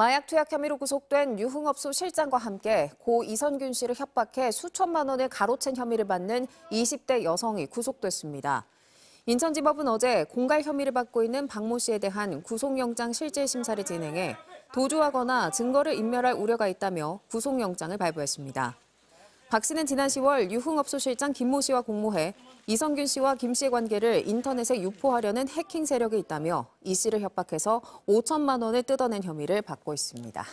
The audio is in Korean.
마약 투약 혐의로 구속된 유흥업소 실장과 함께 고 이선균 씨를 협박해 수천만 원을 가로챈 혐의를 받는 20대 여성이 구속됐습니다. 인천지법은 어제 공갈 혐의를 받고 있는 박모 씨에 대한 구속영장 실질 심사를 진행해 도주하거나 증거를 인멸할 우려가 있다며 구속영장을 발부했습니다. 박 씨는 지난 10월 유흥업소실장 김 모 씨와 공모해 이성균 씨와 김 씨의 관계를 인터넷에 유포하려는 해킹 세력이 있다며 이 씨를 협박해서 5천만 원을 뜯어낸 혐의를 받고 있습니다.